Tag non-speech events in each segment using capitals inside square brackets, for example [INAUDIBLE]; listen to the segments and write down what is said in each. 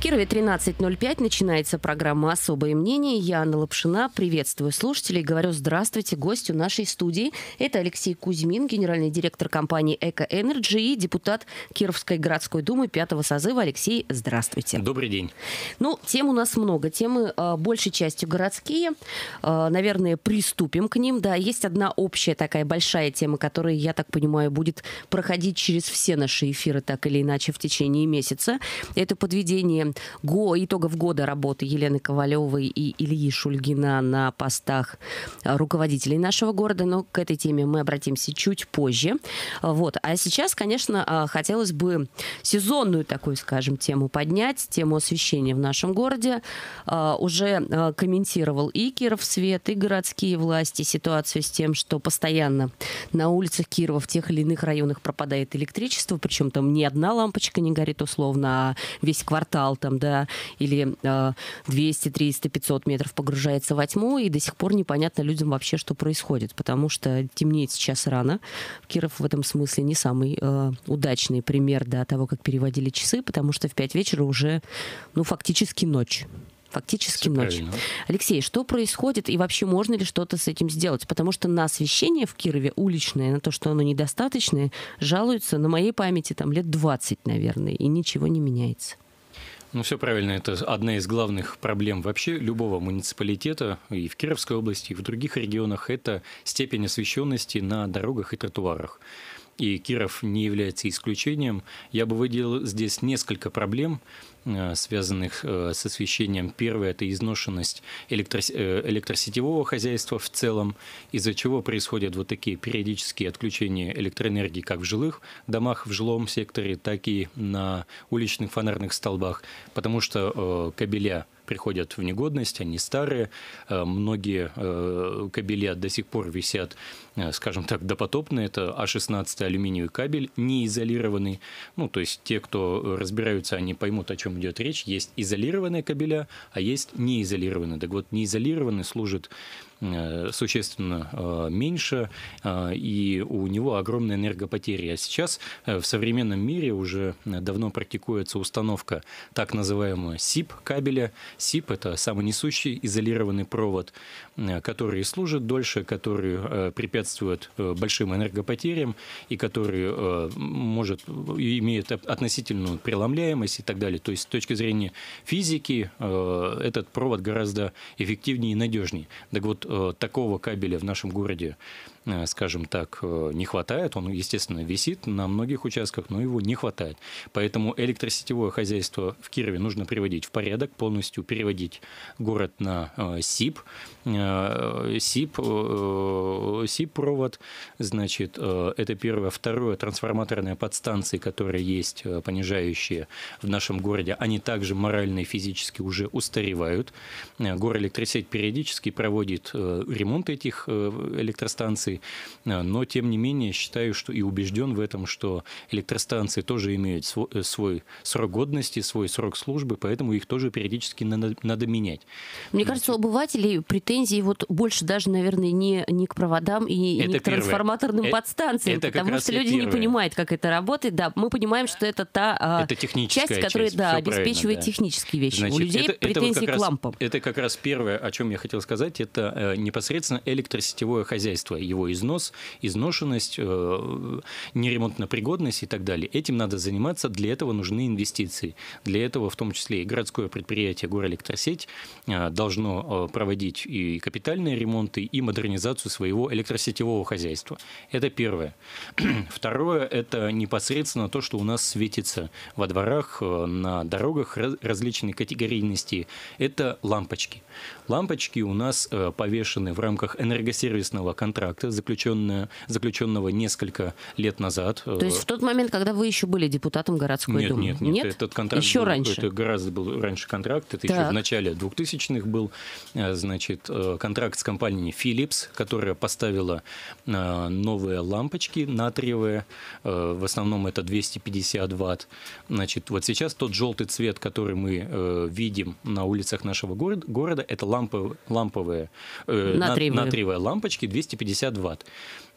В Кирове 13.05 начинается программа «Особое мнение». Я, Анна Лапшина, приветствую слушателей. Говорю здравствуйте гостю нашей студии. Это Алексей Кузьмин, генеральный директор компании «Эко Энерджи» и депутат Кировской городской думы пятого созыва. Алексей, здравствуйте. Добрый день. Ну, тем у нас много. Темы а, большей частью городские. А, наверное, приступим к ним. Да, есть одна общая такая большая тема, которая, я так понимаю, будет проходить через все наши эфиры так или иначе в течение месяца. Это подведение го, итогов года работы Елены Ковалевой и Ильи Шульгина на постах руководителей нашего города, но к этой теме мы обратимся чуть позже. Вот. А сейчас, конечно, а, хотелось бы сезонную такую, скажем, тему поднять, тему освещения в нашем городе. А, уже а, комментировал и Киров Свет, и городские власти ситуацию с тем, что постоянно на улицах Кирова в тех или иных районах пропадает электричество, причем там ни одна лампочка не горит условно, а весь квартал там, да, или э, 200, 300, 500 метров погружается во тьму, и до сих пор непонятно людям вообще, что происходит, потому что темнеет сейчас рано. Киров в этом смысле не самый э, удачный пример, да, того, как переводили часы, потому что в 5 вечера уже, ну, фактически ночь фактически Все ночь. Правильно. Алексей, что происходит и вообще можно ли что-то с этим сделать? Потому что на освещение в Кирове уличное, на то, что оно недостаточное, жалуются на моей памяти там лет 20, наверное, и ничего не меняется. Ну, все правильно. Это одна из главных проблем вообще любого муниципалитета и в Кировской области, и в других регионах. Это степень освещенности на дорогах и тротуарах. И Киров не является исключением. Я бы выделил здесь несколько проблем. Э, связанных э, с освещением. Первое – это изношенность электрос... Э, электросетевого хозяйства в целом, из-за чего происходят вот такие периодические отключения электроэнергии как в жилых домах, в жилом секторе, так и на уличных фонарных столбах, потому что кабеля приходят в негодность, они старые, многие кабеля до сих пор висят Э, скажем так, допотопные. Это А16 алюминиевый кабель, неизолированный. Ну, то есть те, кто разбираются, они поймут, о чем идет речь. Есть изолированные кабеля, а есть неизолированные. Так вот, неизолированный служит э, существенно э, меньше, и у него огромная энергопотери А сейчас в современном мире уже давно практикуется установка так называемого СИП кабеля. СИП – это самонесущий изолированный провод, который служит дольше, который препятствует препятствует э, большим энергопотерям и который э, может, имеет относительную преломляемость и так далее. То есть с точки зрения физики э, этот провод гораздо эффективнее и надежнее. Так вот, такого кабеля в нашем городе Э, скажем так, э, не хватает. Он, естественно, висит на многих участках, но его не хватает. Поэтому электросетевое хозяйство в Кирове нужно приводить в порядок, полностью переводить город на э, СИП, СИП, СИП-провод, значит, это первое. Второе, трансформаторные подстанции, которые есть, понижающие в нашем городе, они также морально и физически уже устаревают. Горэлектросеть периодически проводит ремонт этих электростанций, электростанций, э, но тем не менее считаю, что и убежден в этом, что электростанции тоже имеют свой, э, свой срок годности, свой срок службы, поэтому их тоже периодически надо, надо менять. Мне кажется, у обывателей претензии вот больше даже, наверное, не, не к проводам и это не к трансформаторным первое. Э, подстанциям, это потому что люди первое. не понимают, как это работает. Да, мы понимаем, что это та а, это техническая часть, которая часть, да, обеспечивает да. технические вещи. Значит, у людей это, претензии это вот к лампам. Раз, это как раз первое, о чем я хотел сказать, это э, непосредственно электросетевое хозяйство, его его износ, изношенность, э, неремонтнопригодность и так далее. Этим надо заниматься, для этого нужны инвестиции. Для этого в том числе и городское предприятие «Горэлектросеть» э, должно э, проводить и капитальные ремонты, и модернизацию своего электросетевого хозяйства. Это первое. [CLEARS THROAT] Второе – это непосредственно то, что у нас светится во дворах, на дорогах различной категорийности. Это лампочки. Лампочки у нас повешены в рамках энергосервисного контракта заключенная, заключенного несколько лет назад. Э, То есть в тот момент, когда вы еще были депутатом городской нет, думы? Нет, нет, нет. Этот контракт еще был, раньше. Это гораздо был раньше контракт. Это так. еще в начале 2000-х был. Э, значит, э, контракт с компанией Philips, которая поставила новые лампочки натриевые. В основном это 250 ватт. Значит, вот сейчас тот желтый цвет, который мы видим на улицах нашего города, города это лампы, ламповые, натриевые. натриевые лампочки 250 Ватт.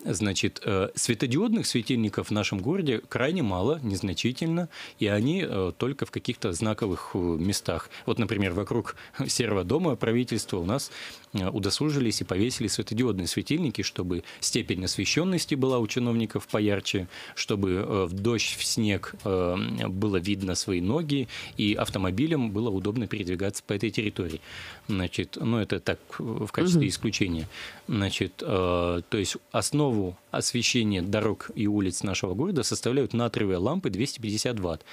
Значит, э, светодиодных светильников в нашем городе крайне мало, незначительно, и они э, только в каких-то знаковых э, местах. Вот, например, вокруг [LAUGHS] Серого дома правительства у нас удосужились и повесили светодиодные светильники, чтобы степень освещенности была у чиновников поярче, чтобы в дождь, в снег было видно свои ноги, и автомобилям было удобно передвигаться по этой территории. Значит, ну это так в качестве исключения. Значит, то есть основа основу освещения дорог и улиц нашего города составляют натриевые лампы 250 ватт.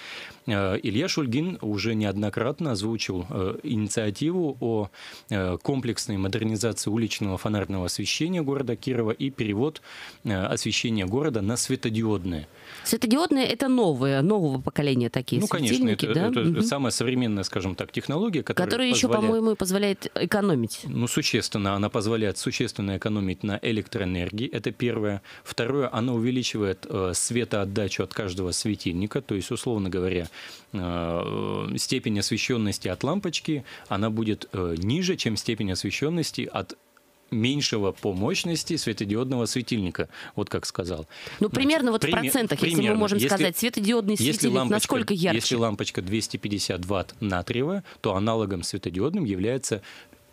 Э, Илья Шульгин уже неоднократно озвучил э, инициативу о э, комплексной модернизации уличного фонарного освещения города Кирова и перевод освещения города на светодиодные. Светодиодные это новые, нового поколения такие ну, конечно, это, да? это угу. самая современная, скажем так, технология, которая, которая еще, по-моему, позволяет экономить. Ну, существенно, она позволяет существенно экономить на электроэнергии. Это первое первое. Второе, она увеличивает э, светоотдачу от каждого светильника, то есть, условно говоря, э, степень освещенности от лампочки, она будет э, ниже, чем степень освещенности от меньшего по мощности светодиодного светильника, вот как сказал. Ну, Значит, примерно вот пример, в процентах, примерно, если мы можем если, сказать, светодиодный если светильник лампочка, насколько ярче? Если лампочка 250 ватт натриева, то аналогом светодиодным является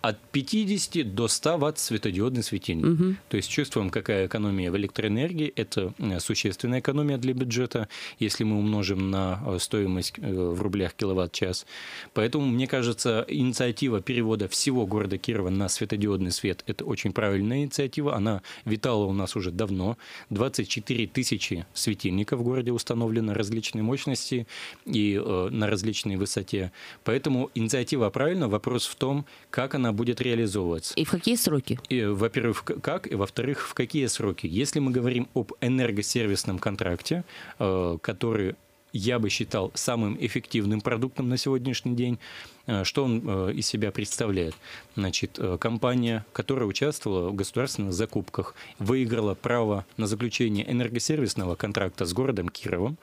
от 50 до 100 ватт светодиодный светильник. Угу. То есть чувствуем, какая экономия в электроэнергии. Это э, существенная экономия для бюджета, если мы умножим на э, стоимость э, в рублях киловатт-час. Поэтому, мне кажется, инициатива перевода всего города Кирова на светодиодный свет – это очень правильная инициатива. Она витала у нас уже давно. 24 тысячи светильников в городе установлено различной мощности и на различной высоте. Поэтому инициатива правильна. Вопрос в том, как она будет реализовываться. И в какие сроки? И, во-первых, как, и во-вторых, в какие сроки. Если мы говорим об энергосервисном контракте, э, который я бы считал самым эффективным продуктом на сегодняшний день. Э, что он э, из себя представляет? Значит, э, компания, которая участвовала в государственных закупках, выиграла право на заключение энергосервисного контракта с городом Кировом.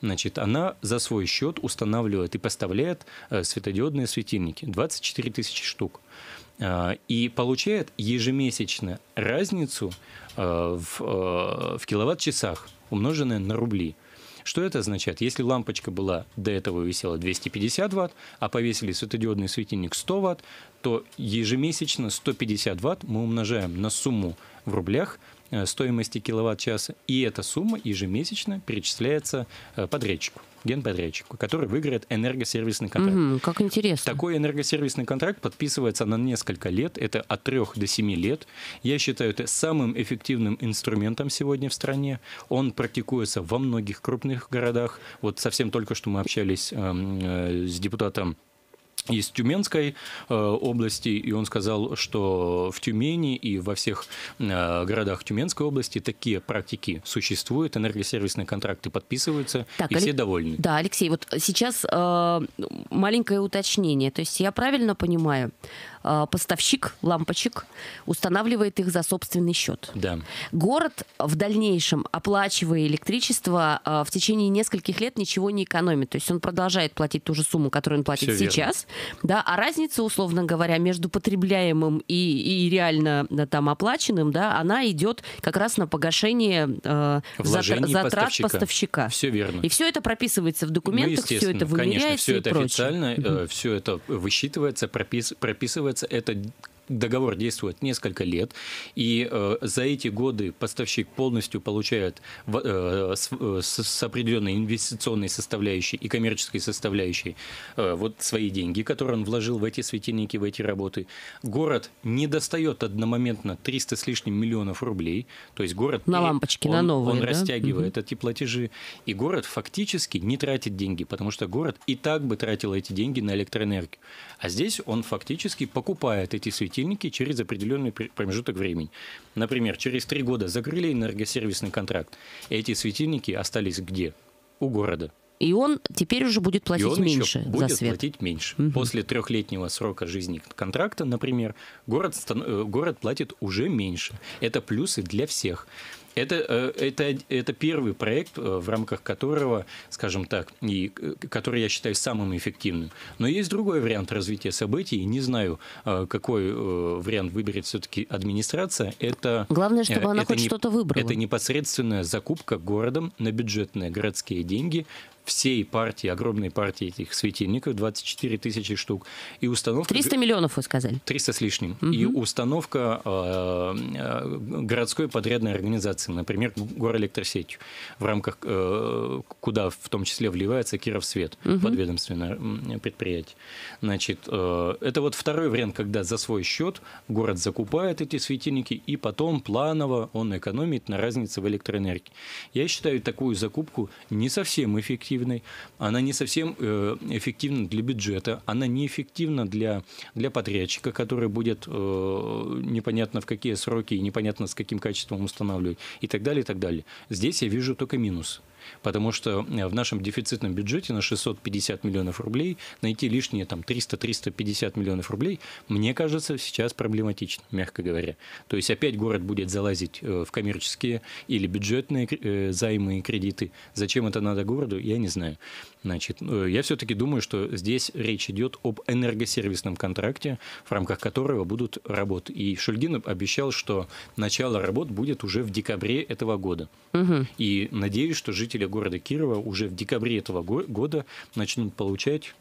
Значит, она за свой счет устанавливает и поставляет светодиодные светильники 24 тысячи штук и получает ежемесячно разницу в, в киловатт-часах, умноженная на рубли. Что это означает? Если лампочка была до этого висела 250 ватт, а повесили светодиодный светильник 100 ватт, то ежемесячно 150 ватт мы умножаем на сумму в рублях – Э, стоимости киловатт-часа, и эта сумма ежемесячно перечисляется э, подрядчику генподрядчику, который выиграет энергосервисный контракт. Угу, как интересно. Такой энергосервисный контракт подписывается на несколько лет, это от 3 до 7 лет. Я считаю это самым эффективным инструментом сегодня в стране. Он практикуется во многих крупных городах. Вот совсем только что мы общались э, э, с депутатом из Тюменской э, области, и он сказал, что в Тюмени и во всех э, городах Тюменской области такие практики существуют, энергосервисные контракты подписываются, так, и Алек... все довольны. Да, Алексей, вот сейчас э, маленькое уточнение. То есть я правильно понимаю, Э, поставщик лампочек устанавливает их за собственный счет. Да. Город в дальнейшем, оплачивая электричество, э, в течение нескольких лет ничего не экономит. То есть он продолжает платить ту же сумму, которую он платит Все сейчас. Да, а разница, условно говоря, между потребляемым и, и реально да, э, там оплаченным, да, она идет как раз на погашение э, Вложений затрат поставщика. поставщика. Все верно. И все это прописывается в ну, документах, ну, все это выверяется конечно, все и это прочее. официально, угу. э, все это высчитывается, пропис, прописывается оказывается, это договор действует несколько лет, и э, за эти годы поставщик полностью получает в, э, э, с, с определенной инвестиционной составляющей и коммерческой составляющей э, вот свои деньги, которые он вложил в эти светильники, в эти работы. Город не достает одномоментно 300 с лишним миллионов рублей, то есть город... На лампочки, он, на новые, Он да? растягивает угу. эти платежи, и город фактически не тратит деньги, потому что город и так бы тратил эти деньги на электроэнергию. А здесь он фактически покупает эти светильники нефтяникопостильники через определенный промежуток времени. Например, через три года закрыли энергосервисный контракт. Эти светильники остались где? У города. И он теперь уже будет платить и он меньше еще будет за свет. платить меньше. Угу. После трехлетнего срока жизни контракта, например, город, э, город платит уже меньше. Это плюсы для всех. Это, э, это, это первый проект, э, в рамках которого, скажем так, и, э, который я считаю самым эффективным. Но есть другой вариант развития событий, не знаю, какой вариант выберет все-таки администрация. Это, Главное, чтобы она хоть что-то выбрала. Это непосредственная закупка городом на бюджетные городские деньги всей партии, огромной партии этих светильников, 24 тысячи штук. И установка... 300 миллионов, вы сказали. 300 с лишним. Угу. И установка э, э, городской подрядной организации, например, Горэлектросетью, в рамках э, куда в том числе вливается Кировсвет, угу. подведомственное предприятие. Значит, э, это вот второй вариант, когда за свой счет город закупает эти светильники, и потом планово он экономит на разнице в электроэнергии. Я считаю такую закупку не совсем эффективной эффективной, она не совсем э, эффективна для бюджета, она неэффективна для, для подрядчика, который будет э, непонятно в какие сроки и непонятно с каким качеством устанавливать и так далее, и так далее. Здесь я вижу только минус. Потому что э, в нашем дефицитном бюджете на 650 миллионов рублей найти лишние там 300-350 миллионов рублей, мне кажется, сейчас проблематично, мягко говоря. То есть опять город будет залазить э, в коммерческие или бюджетные э, займы и кредиты. Зачем это надо городу, я не знаю. Значит, я все-таки думаю, что здесь речь идет об энергосервисном контракте, в рамках которого будут работы. И Шульгин обещал, что начало работ будет уже в декабре этого года. Угу. И надеюсь, что жители жители города Кирова уже в декабре этого года начнут получать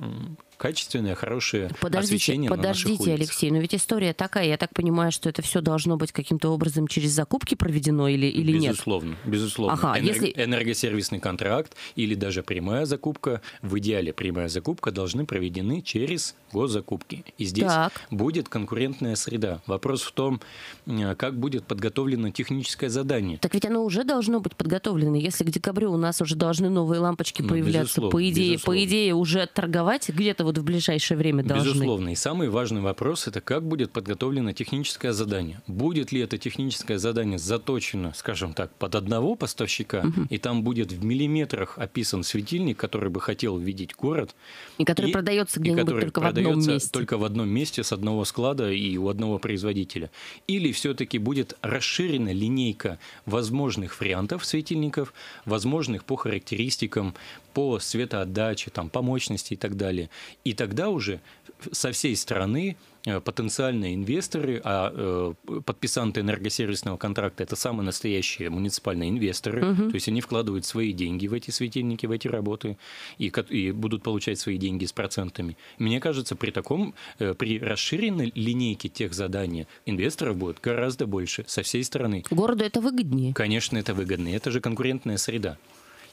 качественное, хорошее подождите, освещение подождите, на наших улицах. Алексей, но ведь история такая, я так понимаю, что это все должно быть каким-то образом через закупки проведено или, или безусловно, нет? Безусловно, безусловно. Ага, Энер... если... Энергосервисный контракт или даже прямая закупка, в идеале прямая закупка должны проведены через госзакупки. И здесь так. будет конкурентная среда. Вопрос в том, э, как будет подготовлено техническое задание. Так ведь оно уже должно быть подготовлено. Если к декабрю у нас уже должны новые лампочки ну, появляться, по идее, по идее уже торговать где-то вот вот в ближайшее время должны? Безусловно. И самый важный вопрос – это как будет подготовлено техническое задание. Будет ли это техническое задание заточено, скажем так, под одного поставщика, угу. и там будет в миллиметрах описан светильник, который бы хотел видеть город. И который и, продается где-нибудь только в одном месте. только в одном месте с одного склада и у одного производителя. Или все-таки будет расширена линейка возможных вариантов светильников, возможных по характеристикам, по светоотдаче, там, по мощности и так далее. И тогда уже со всей страны э, потенциальные инвесторы, а э, подписанты энергосервисного контракта это самые настоящие муниципальные инвесторы, угу. то есть они вкладывают свои деньги в эти светильники, в эти работы и, и будут получать свои деньги с процентами. Мне кажется, при таком, э, при расширенной линейке тех заданий инвесторов будет гораздо больше со всей страны. Городу это выгоднее? Конечно, это выгоднее. Это же конкурентная среда.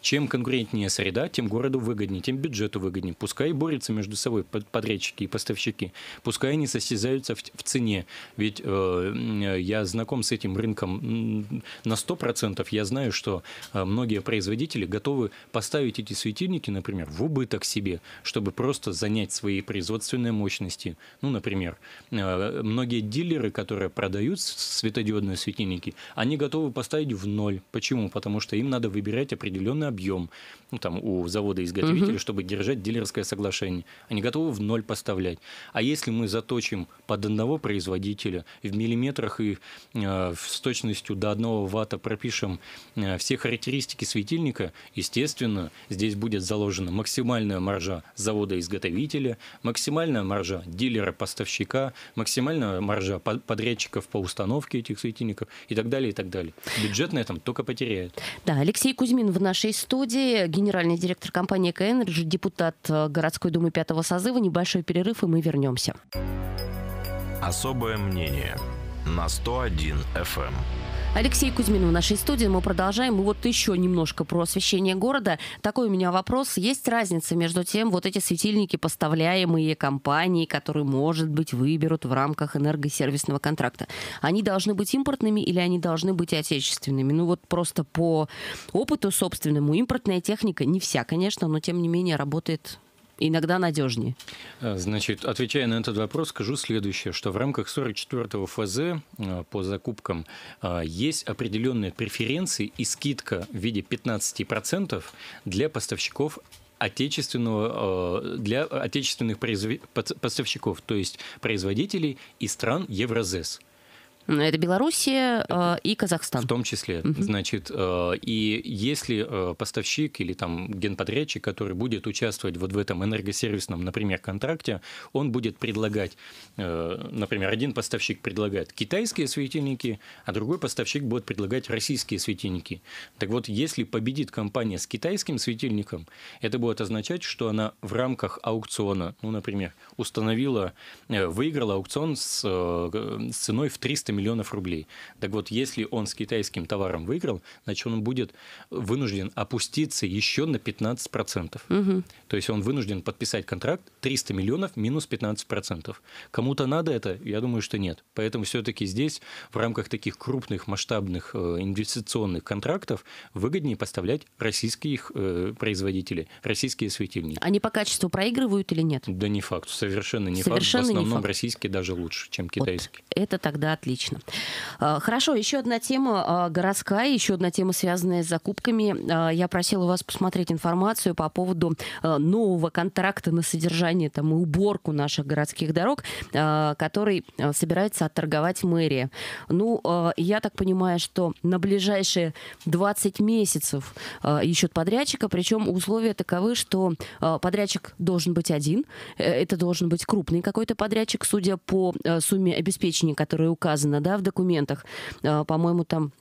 Чем конкурентнее среда, тем городу выгоднее, тем бюджету выгоднее. Пускай борются между собой подрядчики и поставщики, пускай они состязаются в, в цене. Ведь э, я знаком с этим рынком на 100%. Я знаю, что э, многие производители готовы поставить эти светильники, например, в убыток себе, чтобы просто занять свои производственные мощности. Ну, например, э, многие дилеры, которые продают светодиодные светильники, они готовы поставить в ноль. Почему? Потому что им надо выбирать определенные объем ну, там, у завода-изготовителя, угу. чтобы держать дилерское соглашение. Они готовы в ноль поставлять. А если мы заточим под одного производителя в миллиметрах и э, с точностью до одного ватта пропишем э, все характеристики светильника, естественно, здесь будет заложена максимальная маржа завода-изготовителя, максимальная маржа дилера-поставщика, максимальная маржа подрядчиков по установке этих светильников и так далее, и так далее. Бюджет на этом только потеряет. Да, Алексей Кузьмин в нашей студии генеральный директор компании «Экоэнерджи», депутат э, городской думы пятого созыва. Небольшой перерыв, и мы вернемся. Особое мнение на 101 FM. Алексей Кузьмин в нашей студии. Мы продолжаем. И вот еще немножко про освещение города. Такой у меня вопрос. Есть разница между тем, вот эти светильники, поставляемые компанией, которые, может быть, выберут в рамках энергосервисного контракта, они должны быть импортными или они должны быть отечественными? Ну вот просто по опыту собственному импортная техника, не вся, конечно, но тем не менее работает иногда надежнее? А, значит, отвечая на этот вопрос, скажу следующее, что в рамках 44-го ФЗ а, по закупкам а, есть определенные преференции и скидка в виде 15% для поставщиков отечественного, для отечественных поставщиков, то есть производителей из стран Евразес. Это Белоруссия э, и Казахстан. В том числе. Угу. Значит, э, и если э, поставщик или там генподрядчик, который будет участвовать вот в этом энергосервисном, например, контракте, он будет предлагать, э, например, один поставщик предлагает китайские светильники, а другой поставщик будет предлагать российские светильники. Так вот, если победит компания с китайским светильником, это будет означать, что она в рамках аукциона, ну, например, установила, э, выиграла аукцион с, э, с ценой в 300 миллионов рублей. Так вот, если он с китайским товаром выиграл, значит, он будет вынужден опуститься еще на 15%. Угу. То есть он вынужден подписать контракт 300 миллионов минус 15%. Кому-то надо это? Я думаю, что нет. Поэтому все-таки здесь в рамках таких крупных масштабных э, инвестиционных контрактов выгоднее поставлять российских э, производителей, российские светильники. Они по качеству проигрывают или нет? Да не факт, совершенно не совершенно факт. В основном не факт. российские даже лучше, чем китайские. Вот это тогда отлично отлично. А, хорошо, еще одна тема а, городская, еще одна тема, связанная с закупками. А, я просила вас посмотреть информацию по поводу нового контракта на содержание там, и уборку наших городских дорог, который собирается отторговать мэрия. Ну, я так понимаю, что на ближайшие 20 месяцев ищут подрядчика, причем условия таковы, что подрядчик должен быть один, э, это должен быть крупный какой-то подрядчик, судя по э, сумме обеспечения, которая указана указано, да, в документах. А, по-моему, там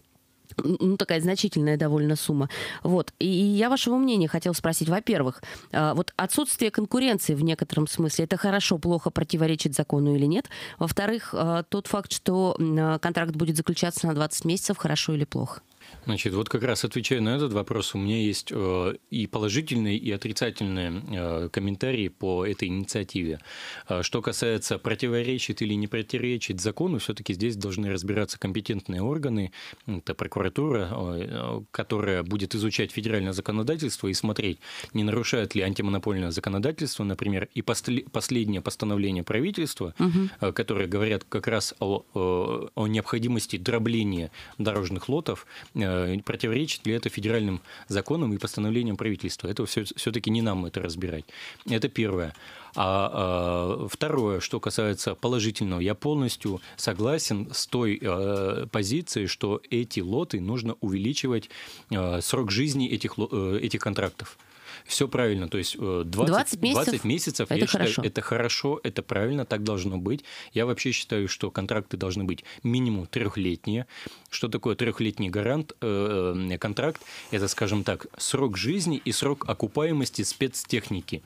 ну, такая значительная довольно сумма. Вот. и я вашего мнения хотел спросить. Во-первых, а, вот отсутствие конкуренции в некотором смысле, это хорошо, плохо противоречит закону или нет? Во-вторых, а, тот факт, что контракт будет заключаться на 20 месяцев, хорошо или плохо? Значит, вот как раз отвечая на этот вопрос, у меня есть э, и положительные, и отрицательные э, комментарии по этой инициативе. Э, что касается противоречит или не противоречит закону, все-таки здесь должны разбираться компетентные органы, это прокуратура, которая будет изучать федеральное законодательство и смотреть, не нарушает ли антимонопольное законодательство, например, и последнее постановление правительства, угу. которые говорят как раз о, о необходимости дробления дорожных лотов, Э, противоречит ли это федеральным законам и постановлениям правительства. Это все-таки не нам это разбирать. Это первое. А, а второе, что касается положительного, я полностью согласен с той а, позицией, что эти лоты нужно увеличивать а, срок жизни этих, а, этих контрактов. Все правильно, то есть 20, э, 20 месяцев, 20 месяцев это я хорошо. считаю, это хорошо, это правильно, так должно быть. Я вообще считаю, что контракты должны быть минимум трехлетние. Что такое трехлетний гарант, э, э контракт? Это, скажем так, срок жизни и срок окупаемости спецтехники.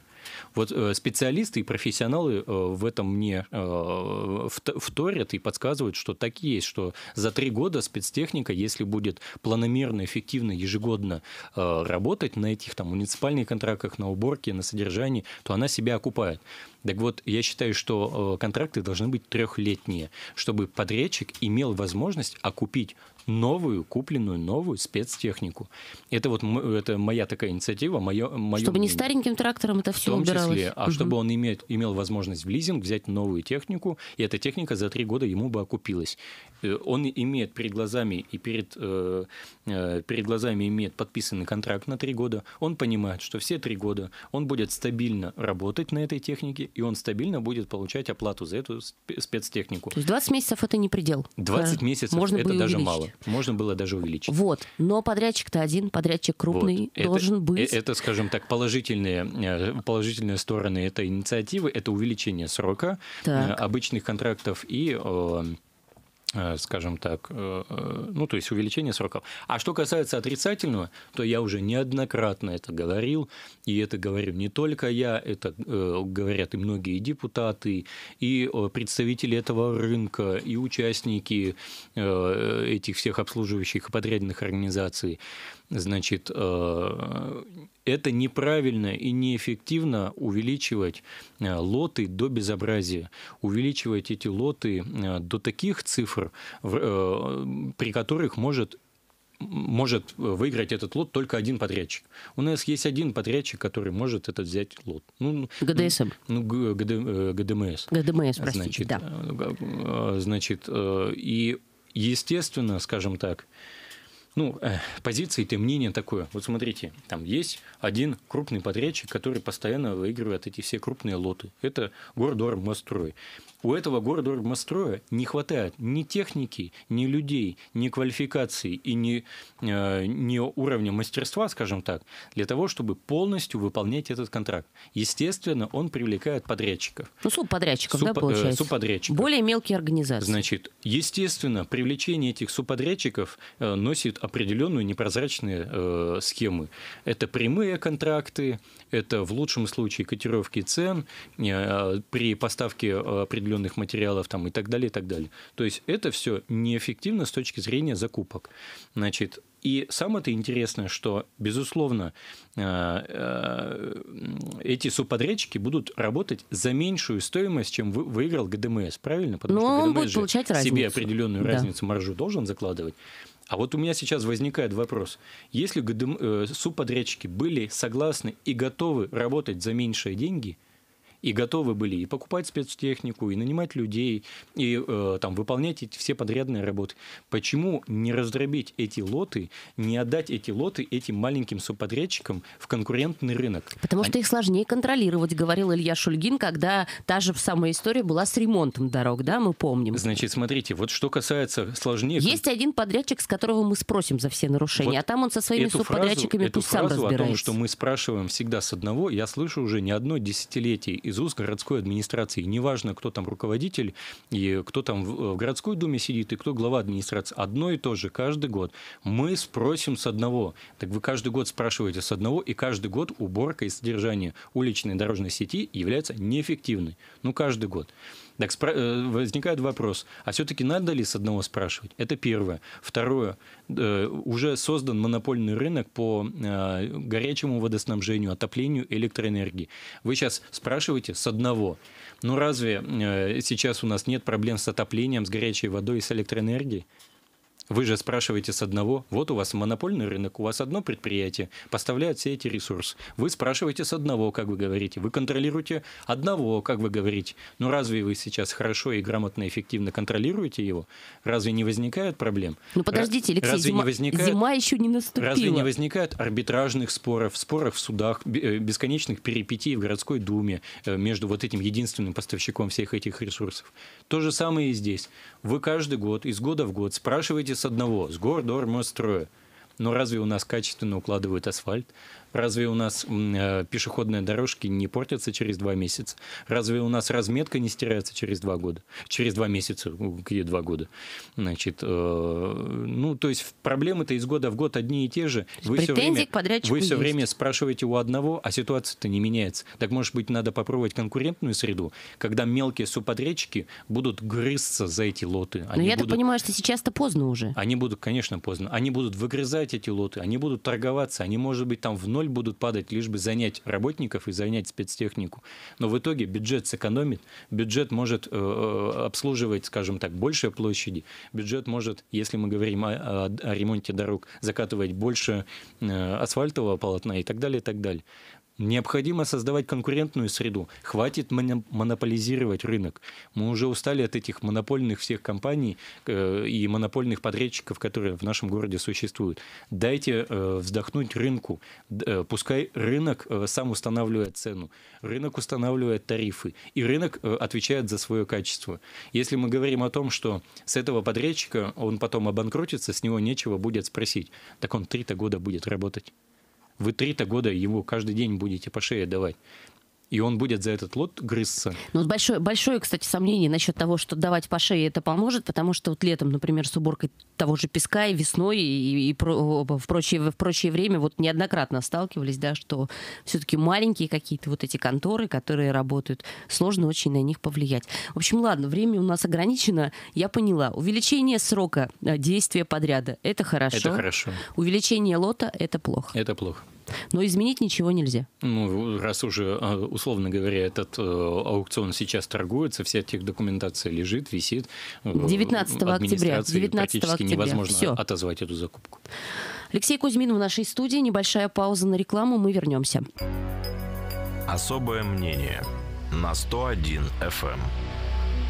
Вот э, специалисты и профессионалы э, в этом мне э, вторят и подсказывают, что так есть, что за три года спецтехника, если будет планомерно, эффективно, ежегодно работать на этих там муниципальных контрактах, на уборке, на содержании, то она себя окупает. Так вот, я считаю, что э, контракты должны быть трехлетние, чтобы подрядчик имел возможность окупить новую, купленную новую спецтехнику. Это вот это моя такая инициатива, мое, мое Чтобы мнение. не стареньким трактором это все убиралось. В том убиралось. числе, а угу. чтобы он имел имел возможность в лизинг взять новую технику, и эта техника за три года ему бы окупилась. Э, он имеет перед глазами и перед, э, перед глазами имеет подписанный контракт на три года, он понимает, что все три года он будет стабильно работать на этой технике, и он стабильно будет получать оплату за эту спецтехнику. То есть 20 месяцев это не предел. 20 месяцев Можно это даже увеличить. мало. Можно было даже увеличить. Вот. Но подрядчик-то один, подрядчик крупный вот. должен это, быть. Это, скажем так, положительные, э, положительные стороны этой инициативы. Это увеличение срока э, так. обычных контрактов и э, Э, скажем так, э, э, ну, то есть увеличение сроков. А что касается отрицательного, то я уже неоднократно это говорил, и это говорю не только я, это говорят и многие депутаты, и представители этого рынка, и участники этих всех обслуживающих и подрядных организаций. Значит, это неправильно и неэффективно увеличивать э, лоты до безобразия, увеличивать эти лоты э, до таких цифр, э, при которых может может выиграть этот лот только один подрядчик. У нас есть один подрядчик, который может этот взять лот. Ну, ГДСМ. Ну, ну, ну ГД, ГДМС. ГДМС, простите, значит, да. Значит, и, естественно, скажем так, ну, э, позиции, ты мнение такое. Вот смотрите, там есть один крупный подрядчик, который постоянно выигрывает эти все крупные лоты. Это город Мострой. У этого города Армастроя не хватает ни техники, ни людей, ни квалификации и ни, э, ни уровня мастерства, скажем так, для того, чтобы полностью выполнять этот контракт. Естественно, он привлекает подрядчиков. Ну, субподрядчиков, Суб, да, э, получается? Субподрядчиков. Более мелкие организации. Значит, естественно, привлечение этих субподрядчиков э, носит определенную непрозрачные э, схемы. Это прямые контракты, это в лучшем случае котировки цен, э, при поставке определенных определенных материалов там, и так далее, и так далее. То есть это все неэффективно с точки зрения закупок. Значит, и самое-то интересное, что, безусловно, э, э, эти субподрядчики будут работать за меньшую стоимость, чем выиграл ГДМС, правильно? Потому Но ну, что он ГДМС будет получать себе разницу. определенную да. разницу маржу должен закладывать. А вот у меня сейчас возникает вопрос. Если ГДМ, э, субподрядчики были согласны и готовы работать за меньшие деньги – и готовы были и покупать спецтехнику, и нанимать людей, и э, там выполнять эти все подрядные работы. Почему не раздробить эти лоты, не отдать эти лоты этим маленьким субподрядчикам в конкурентный рынок? Потому Они... что их сложнее контролировать, говорил Илья Шульгин, когда та же самая история была с ремонтом дорог, да, мы помним. Значит, смотрите, вот что касается сложнее... Есть один подрядчик, с которого мы спросим за все нарушения, вот а там он со своими субподрядчиками фразу, пусть эту сам разбирается. о том, что мы спрашиваем всегда с одного, я слышу уже не одно десятилетие из уст городской администрации. Неважно, кто там руководитель, и кто там э, в городской думе сидит, и кто глава администрации. Одно и то же каждый год. Мы спросим с одного. Так вы каждый год спрашиваете с одного, и каждый год уборка и содержание уличной дорожной сети является неэффективной. Ну, каждый год. Так спра- э, возникает вопрос, а все-таки надо ли с одного спрашивать? Это первое. Второе, э, уже создан монопольный рынок по э, горячему водоснабжению, отоплению электроэнергии. Вы сейчас спрашиваете с одного. Ну разве сейчас у нас нет проблем с отоплением, с горячей водой и с электроэнергией? Вы же спрашиваете с одного, вот у вас монопольный рынок, у вас одно предприятие, поставляет все эти ресурсы. Вы спрашиваете с одного, как вы говорите, вы контролируете одного, как вы говорите. Но ну, разве вы сейчас хорошо и грамотно, эффективно контролируете его? Разве не возникают проблем? Ну подождите, Алексей, разве зима, не возникает, зима еще не наступила. Разве не возникает арбитражных споров, споров в судах, э, бесконечных перипетий в городской думе э, между вот этим единственным поставщиком всех этих ресурсов? То же самое и здесь. Вы каждый год, из года в год спрашиваете с одного, с гор города строя, Но разве у нас качественно укладывают асфальт? Разве у нас э, пешеходные дорожки не портятся через два месяца? Разве у нас разметка не стирается через два года? Через два месяца, какие два года? Значит, э, ну, то есть проблемы-то из года в год одни и те же. Вы все время, вы все время спрашиваете у одного, а ситуация-то не меняется. Так, может быть, надо попробовать конкурентную среду, когда мелкие субподрядчики будут грызться за эти лоты. Ну, они Но я будут... так понимаю, что сейчас-то поздно уже. Они будут, конечно, поздно. Они будут выгрызать эти лоты, они будут торговаться, они, может быть, там вновь ноль будут падать, лишь бы занять работников и занять спецтехнику. Но в итоге бюджет сэкономит, бюджет может э, э, обслуживать, скажем так, больше площади, бюджет может, если мы говорим о, о, ремонте дорог, закатывать больше э, асфальтового полотна и так далее, и так далее. Необходимо создавать конкурентную среду. Хватит монополизировать рынок. Мы уже устали от этих монопольных всех компаний э, и монопольных подрядчиков, которые в нашем городе существуют. Дайте э, вздохнуть рынку. Э, пускай рынок сам устанавливает цену, рынок устанавливает тарифы, и рынок отвечает за свое качество. Если мы говорим о том, что с этого подрядчика он потом обанкротится, с него нечего будет спросить, так он три-то года будет работать. Вы три-то года его каждый день будете по шее давать и он будет за этот лот грызться. Ну, большое, большое, кстати, сомнение насчет того, что давать по шее это поможет, потому что вот летом, например, с уборкой того же песка и весной, и, и про, в, прочее, в прочее время вот неоднократно сталкивались, да, что все-таки маленькие какие-то вот эти конторы, которые работают, сложно очень на них повлиять. В общем, ладно, время у нас ограничено, я поняла. Увеличение срока э, действия подряда – это хорошо. Это хорошо. Увеличение лота – это плохо. Это плохо. Но изменить ничего нельзя. Ну, раз уже, а, условно говоря, этот э, аукцион сейчас торгуется, вся тех документация лежит, висит. 19 э, октября. 19 октября. невозможно Все. отозвать эту закупку. Алексей Кузьмин в нашей студии. Небольшая пауза на рекламу. Мы вернемся. Особое мнение на 101 FM.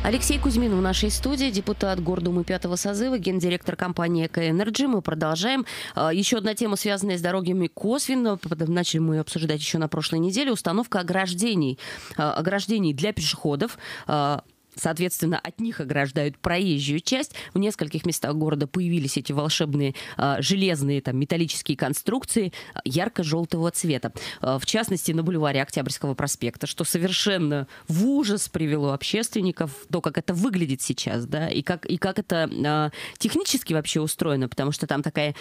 Алексей Кузьмин в нашей студии, депутат Гордумы пятого созыва, гендиректор компании «Экоэнерджи». Мы продолжаем. А, еще одна тема, связанная с дорогами косвенно. Начали мы ее обсуждать еще на прошлой неделе. Установка ограждений, а, ограждений для пешеходов а, Соответственно, от них ограждают проезжую часть. В нескольких местах города появились эти волшебные э, железные там, металлические конструкции ярко-желтого цвета. Э, в частности, на бульваре Октябрьского проспекта, что совершенно в ужас привело общественников, то, как это выглядит сейчас, да, и как, и как это э, технически вообще устроено, потому что там такая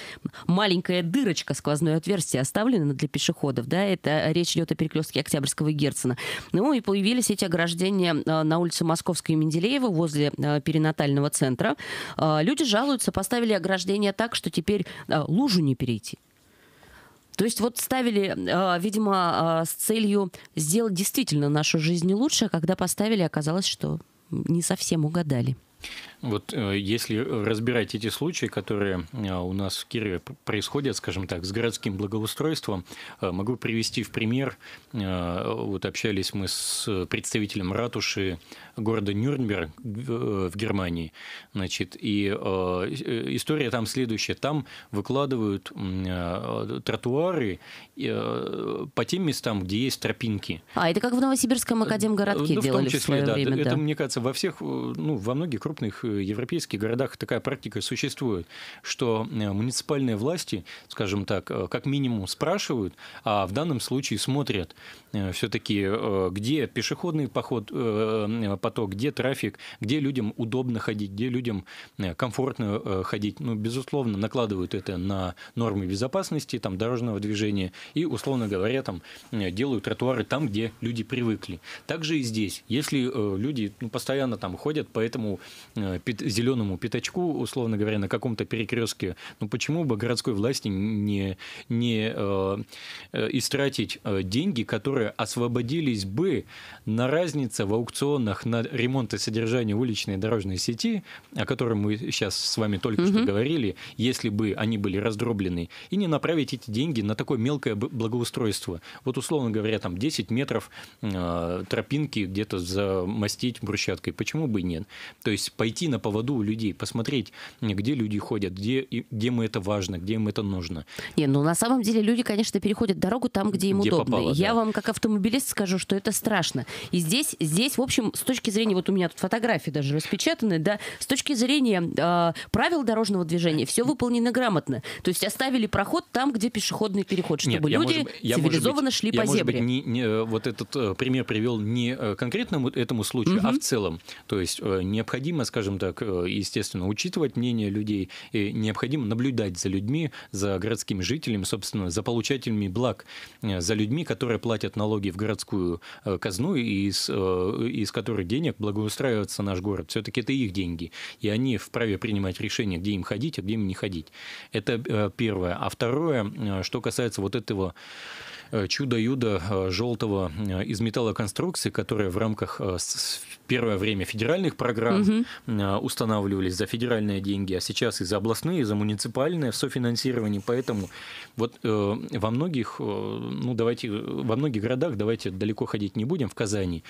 маленькая дырочка, сквозное отверстие оставлено для пешеходов, да, это речь идет о перекрестке Октябрьского и Герцена. Ну и появились эти ограждения э, на улице Московской Пушкина Менделеева возле э, перинатального центра. А, люди жалуются, поставили ограждение так, что теперь э, лужу не перейти. То есть вот ставили, э, видимо, с целью сделать действительно нашу жизнь лучше, а когда поставили, оказалось, что не совсем угадали. Вот э, если разбирать эти случаи, которые э, у нас в Кирове происходят, скажем так, с городским благоустройством, э, могу привести в пример. Вот общались мы с представителем ратуши города Нюрнберг в Германии. Значит, и история там следующая. Там выкладывают тротуары по тем местам, где есть тропинки. А это как в Новосибирском академгородке ну, делали в том числе, в свое да. время. Это, мне кажется, во всех, ну, во многих крупных европейских городах такая практика существует, что э, муниципальные власти, скажем так, э, как минимум спрашивают, а в данном случае смотрят э, все-таки, где пешеходный поход, поток, где трафик, где людям удобно ходить, где людям комфортно ходить. Ну, безусловно, накладывают это на нормы безопасности, там, дорожного движения и, условно говоря, там, делают тротуары там, где люди привыкли. Также и здесь. Если люди ну, постоянно там ходят по этому пит, зеленому пятачку, условно говоря, на каком-то перекрестке, ну почему бы городской власти не, не э, э истратить э, деньги, которые освободились бы на разнице в аукционах на ремонт и содержание уличной дорожной сети, о которой мы сейчас с вами только угу. что говорили, если бы они были раздроблены, и не направить эти деньги на такое мелкое благоустройство. Вот, условно говоря, там 10 метров э, тропинки где-то замостить брусчаткой. Почему бы и нет? То есть пойти на поводу у людей, посмотреть, где люди ходят, где, где им это важно, где им это нужно. Не, ну на самом деле люди, конечно, переходят дорогу там, где им где удобно. Попало, Я да. вам как автомобилист скажу, что это страшно. И здесь, здесь, в общем, с точки зрения, вот у меня тут фотографии даже распечатаны, да, с точки зрения э, правил дорожного движения, все выполнено грамотно. То есть оставили проход там, где пешеходный переход, чтобы Нет, я, люди может, цивилизованно быть, шли я, по земле. не, не, э, вот этот э, пример привел не э, конкретному этому случаю, угу. а в целом. То есть э, необходимо, скажем, так, э, естественно, учитывать мнение людей, и необходимо наблюдать за людьми, за городскими жителями, собственно, за получателями благ, э, за людьми, которые платят налоги в городскую э, казну, и из, из которых денег благоустраивается наш город. Все-таки это их деньги, и они вправе принимать решение, где им ходить, а где им не ходить. Это первое. А второе, что касается вот этого Э, чудо-юдо э, желтого э, из металлоконструкции, которые в рамках первое время федеральных программ угу. устанавливались за федеральные деньги, а сейчас и за областные, и за муниципальное в софинансировании. Поэтому вот во многих, ну давайте, во многих городах, давайте далеко ходить не будем, в Казани,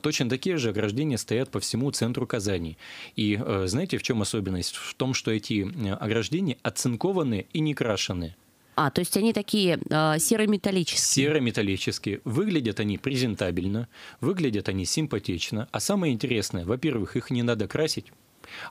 точно такие же ограждения стоят по всему центру Казани. И знаете, в чем особенность? В том, что эти ограждения оцинкованы и не крашены. А, то есть они такие э, Серо-металлические Выглядят они презентабельно, выглядят они симпатично. А самое интересное, во-первых, их не надо красить.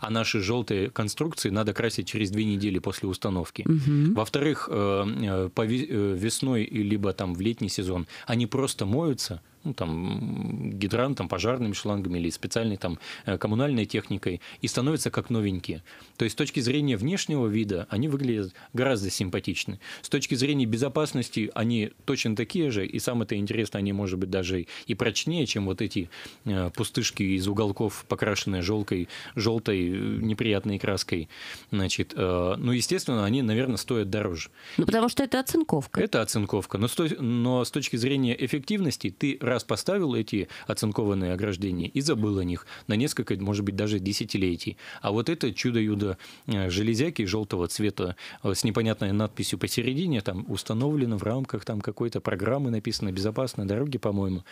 А наши желтые конструкции надо красить через две недели после установки. Угу. Во-вторых, э, э по э, весной либо там в летний сезон они просто моются, ну, там, гидрантом, пожарными шлангами или специальной там, э, коммунальной техникой и становятся как новенькие. То есть с точки зрения внешнего вида они выглядят гораздо симпатичны. С точки зрения безопасности они точно такие же, и самое-то интересное, они, может быть, даже и прочнее, чем вот эти э, пустышки из уголков, покрашенные желтой, желтой э, неприятной краской. Значит, ну, естественно, они, наверное, стоят дороже. Ну, потому что это оцинковка. Это оцинковка. Но с, но с точки зрения эффективности ты раз поставил эти оцинкованные ограждения и забыл о них на несколько, может быть, даже десятилетий. А вот это чудо-юдо э, железяки желтого цвета э, с непонятной надписью посередине, там установлено в рамках там какой-то программы написано «Безопасные дороги», по-моему.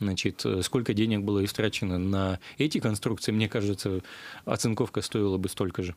Значит, э, сколько денег было истрачено на эти конструкции, мне кажется, оцинковка стоила бы столько же.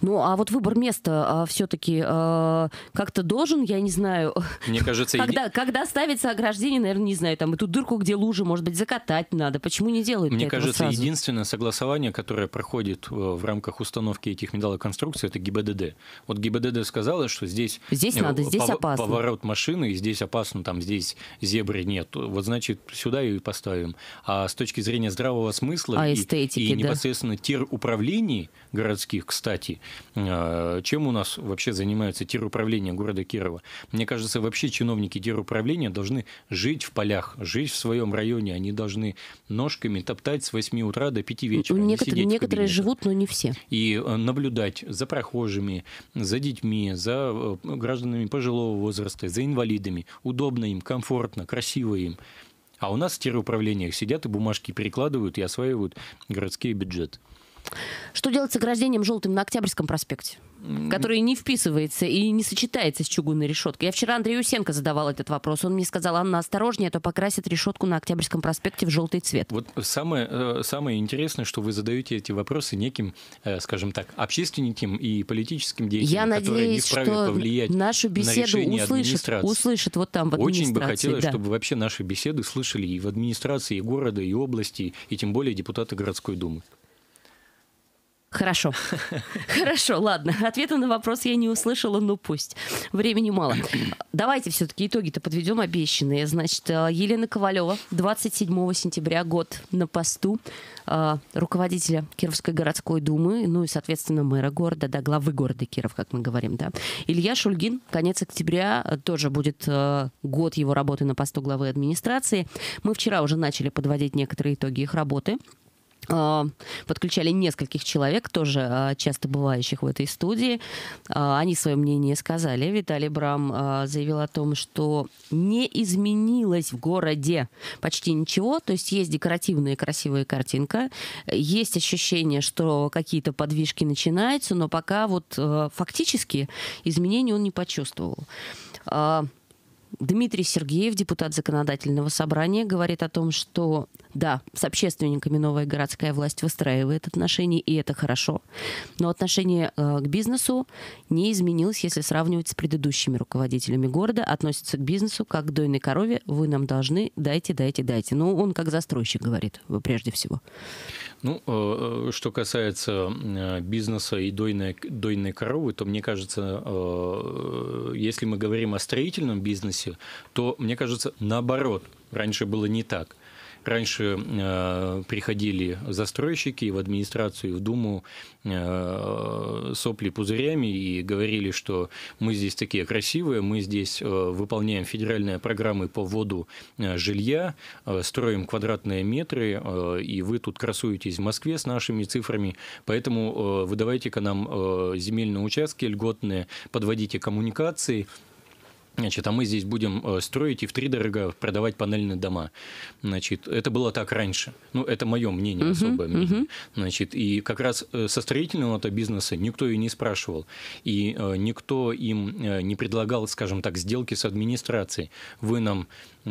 Ну, а вот выбор места а, все-таки а, как-то должен, я не знаю. Мне кажется, когда, и... когда ставится ограждение, наверное, не знаю, там эту дырку, где лужи, может быть, закатать надо. Почему не делают? Мне кажется, сразу? единственное согласование, которое проходит э, в рамках установки этих металлоконструкций, это ГИБДД. Вот ГИБДД сказала, что здесь здесь э, надо, здесь пов... опасно. Поворот машины, и здесь опасно, там здесь зебры нет. Вот значит сюда ее и поставим. А с точки зрения здравого смысла а и, эстетики, и да. непосредственно тир управлений городских, кстати статьи. А, чем у нас вообще занимается теруправление города Кирова? Мне кажется, вообще чиновники теруправления должны жить в полях, жить в своем районе. Они должны ножками топтать с 8 утра до 5 вечера. Некоторые, некоторые живут, но не все. И э, наблюдать за прохожими, за детьми, за э, гражданами пожилого возраста, за инвалидами. Удобно им, комфортно, красиво им. А у нас в теруправлениях сидят и бумажки перекладывают и осваивают городские бюджеты. Что делать с ограждением желтым на Октябрьском проспекте? который не вписывается и не сочетается с чугунной решеткой. Я вчера Андрею Сенко задавал этот вопрос. Он мне сказал, Анна, осторожнее, а то покрасит решетку на Октябрьском проспекте в желтый цвет. Вот самое, э, самое интересное, что вы задаете эти вопросы неким, э, скажем так, общественникам и политическим деятелям, Я надеюсь, которые не вправе что повлиять нашу беседу на услышат, услышат вот там в администрации. Очень бы хотелось, да. чтобы вообще наши беседы слышали и в администрации, и города, и области, и тем более депутаты городской думы. Хорошо. [LAUGHS] Хорошо, ладно. Ответа на вопрос я не услышала, но ну пусть. Времени мало. Давайте все-таки итоги-то подведем обещанные. Значит, э, Елена Ковалева, 27 сентября, год на посту э, руководителя Кировской городской думы, ну и, соответственно, мэра города, да, главы города Киров, как мы говорим, да. Илья Шульгин, конец октября, э, тоже будет год его работы на посту главы администрации. Мы вчера уже начали подводить некоторые итоги их работы. А, подключали нескольких человек, тоже а, часто бывающих в этой студии. А, они свое мнение сказали. Виталий Брам заявил о том, что не изменилось в городе почти ничего. То есть есть декоративная красивая картинка, есть ощущение, что какие-то подвижки начинаются, но пока вот фактически изменений он не почувствовал. Дмитрий Сергеев, депутат законодательного собрания, говорит о том, что да, с общественниками новая городская власть выстраивает отношения, и это хорошо. Но отношение э, к бизнесу не изменилось, если сравнивать с предыдущими руководителями города. Относится к бизнесу как к дойной корове. Вы нам должны, дайте, дайте, дайте. Ну, он как застройщик говорит, э, прежде всего. Ну, э, что касается бизнеса и дойной, дойной коровы, то мне кажется, если мы говорим о строительном бизнесе, то, мне кажется, наоборот, раньше было не так. Раньше э, приходили застройщики в администрацию, в Думу э, сопли пузырями и говорили, что мы здесь такие красивые, мы здесь э, выполняем федеральные программы по вводу э, жилья, э, строим квадратные метры, э, и вы тут красуетесь в Москве с нашими цифрами, поэтому э, выдавайте-ка нам э, земельные участки льготные, подводите коммуникации, Значит, а мы здесь будем э, строить и в три дорога продавать панельные дома. Значит, это было так раньше. Ну, это мое мнение, uh-huh, особое мнение. Uh-huh. Значит, и как раз э, со строительного-то бизнеса никто и не спрашивал. И э, никто им не предлагал, скажем так, сделки с администрацией. Вы нам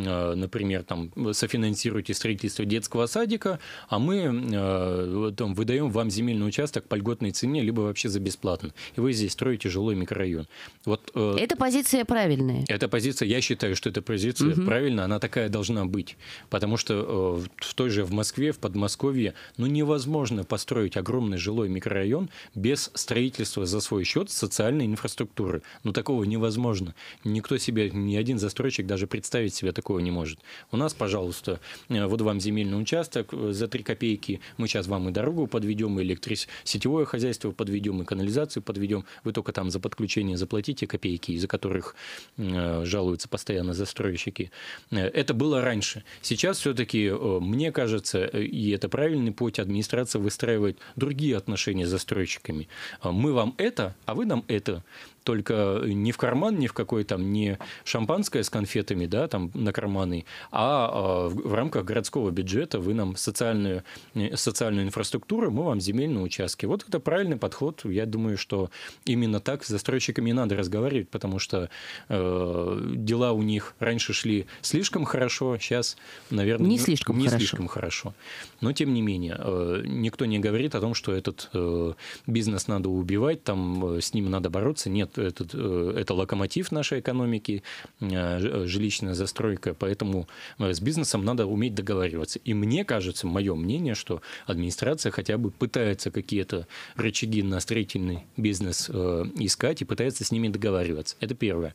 Э, например, там, софинансируете строительство детского садика, а мы э, там, выдаем вам земельный участок по льготной цене, либо вообще за бесплатно. И вы здесь строите жилой микрорайон. Вот, э, это позиция правильная. Эта позиция, я считаю, что эта позиция угу. правильная, она такая должна быть. Потому что в той же в Москве, в Подмосковье, ну невозможно построить огромный жилой микрорайон без строительства за свой счет социальной инфраструктуры. Ну такого невозможно. Никто себе, ни один застройщик даже представить себе такого такого не может. У нас, пожалуйста, э, вот вам земельный участок э, за 3 копейки, мы сейчас вам и дорогу подведем, и электрис... сетевое хозяйство подведем, и канализацию подведем, вы только там за подключение заплатите копейки, из-за которых э, жалуются постоянно застройщики. Это было раньше. Сейчас все-таки, мне кажется, и это правильный путь, администрация выстраивает другие отношения с застройщиками. Мы вам это, а вы нам это только э, не в карман, не в какой там, не шампанское с конфетами, да, там на карманы, а э, в, рамках городского бюджета вы нам социальную, э, социальную инфраструктуру, мы вам земельные участки. Вот это правильный подход. Я думаю, что именно так с застройщиками надо разговаривать, потому что э, дела у них раньше шли слишком хорошо, сейчас, наверное, не, не слишком не хорошо. слишком хорошо. Но тем не менее э, никто не говорит о том, что этот э, бизнес надо убивать, там э, с ним надо бороться. Нет, этот, э, это локомотив нашей экономики, э, э, жилищная застройка, поэтому с бизнесом надо уметь договариваться. И мне кажется, мое мнение, что администрация хотя бы пытается какие-то рычаги на строительный бизнес искать и пытается с ними договариваться. Это первое.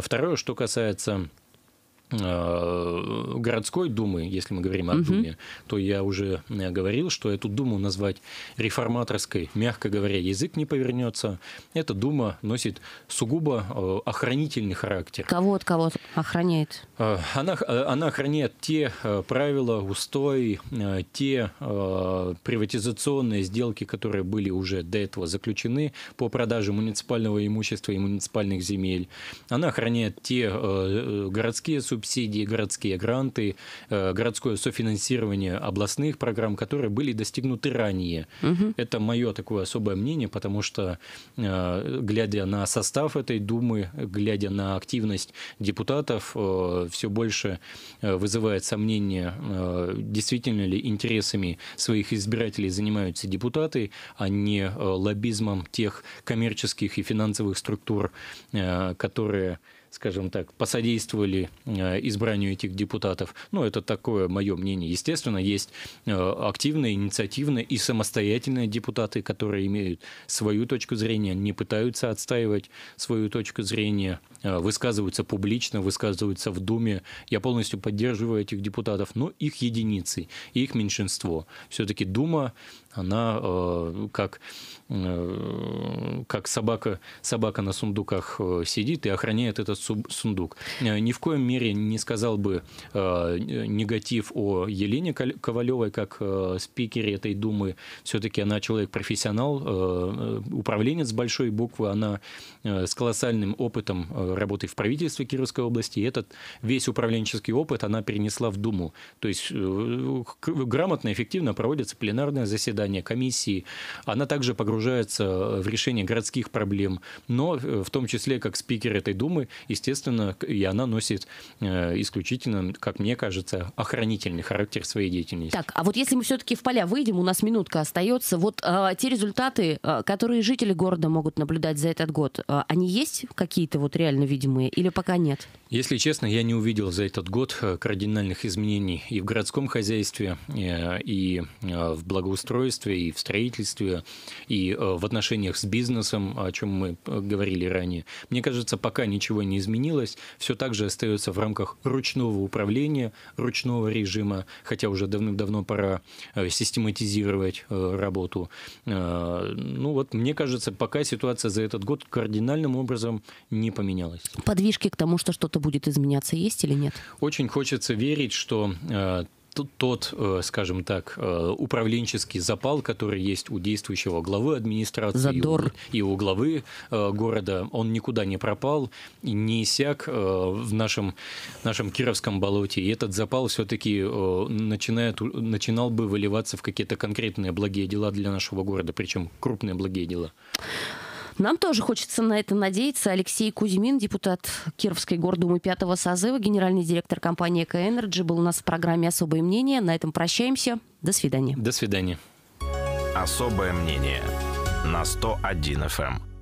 Второе, что касается Э, городской думы, если мы говорим о угу. думе, то я уже э, говорил, что эту думу назвать реформаторской, мягко говоря, язык не повернется. Эта дума носит сугубо э, охранительный характер. Кого от кого охраняет? Она, она охраняет те правила, устои, те приватизационные сделки, которые были уже до этого заключены по продаже муниципального имущества и муниципальных земель. Она охраняет те городские субъекты, субсидии, городские гранты, э, городское софинансирование областных программ, которые были достигнуты ранее. Угу. Это мое такое особое мнение, потому что, э, глядя на состав этой Думы, глядя на активность депутатов, э, все больше вызывает сомнение, действительно ли интересами своих избирателей занимаются депутаты, а не лоббизмом тех коммерческих и финансовых структур, которые скажем так, посодействовали э, избранию этих депутатов. Ну, это такое мое мнение. Естественно, есть э, активные, инициативные и самостоятельные депутаты, которые имеют свою точку зрения, не пытаются отстаивать свою точку зрения, э, высказываются публично, высказываются в Думе. Я полностью поддерживаю этих депутатов, но их единицы, их меньшинство. Все-таки Дума она э, как, э, как собака, собака на сундуках э, сидит и охраняет этот сундук. Ни в коем мере не сказал бы негатив о Елене Ковалевой как спикере этой Думы. Все-таки она человек-профессионал, управленец большой буквы, она с колоссальным опытом работы в правительстве Кировской области. И этот весь управленческий опыт она перенесла в Думу. То есть грамотно, эффективно проводится пленарное заседание заседания комиссии. Она также погружается э, в решение городских проблем, но э, в том числе как спикер этой Думы, естественно, и она носит э, исключительно, как мне кажется, охранительный характер своей деятельности. Так, а вот если мы все-таки в поля выйдем, у нас минутка остается, вот э, те результаты, которые жители города могут наблюдать за этот год, они есть какие-то вот реально видимые или пока нет? Если честно, я не увидел за этот год кардинальных изменений и в городском хозяйстве, и в благоустройстве правительстве, и в строительстве, и э, в отношениях с бизнесом, о чем мы э, говорили ранее. Мне кажется, пока ничего не изменилось, все так же остается в рамках ручного управления, ручного режима, хотя уже давным-давно пора э, систематизировать работу. Ну вот, мне кажется, пока ситуация за этот год кардинальным образом не поменялась. Подвижки к тому, что что-то будет изменяться, есть или нет? Очень хочется верить, что тот, э, скажем так, э, управленческий запал, который есть у действующего главы администрации Задор. И, у, и у главы э, города, он никуда не пропал, не иссяк в нашем, нашем Кировском болоте. И этот запал все-таки начинает, начинал бы выливаться в какие-то конкретные благие дела для нашего города, причем крупные благие дела. Нам тоже хочется на это надеяться. Алексей Кузьмин, депутат Кировской гордумы пятого созыва, генеральный директор компании «Экоэнерджи», был у нас в программе «Особое мнение». На этом прощаемся. До свидания. До свидания. «Особое мнение» на 101 FM.